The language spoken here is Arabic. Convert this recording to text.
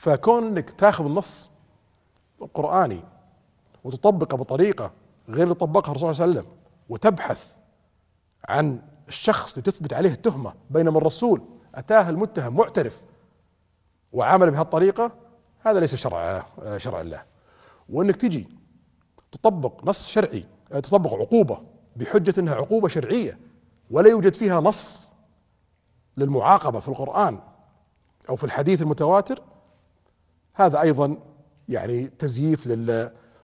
فكونك تاخذ النص القرآني وتطبقه بطريقة غير اللي طبقها الرسول صلى الله عليه وسلم وتبحث عن الشخص لتثبت عليه التهمة بينما الرسول أتاه المتهم معترف وعامل بهالطريقة هذا ليس شرع شرع الله وأنك تجي تطبق نص شرعي تطبق عقوبة بحجة أنها عقوبة شرعية ولا يوجد فيها نص للمعاقبة في القرآن أو في الحديث المتواتر هذا ايضا يعني تزييف لل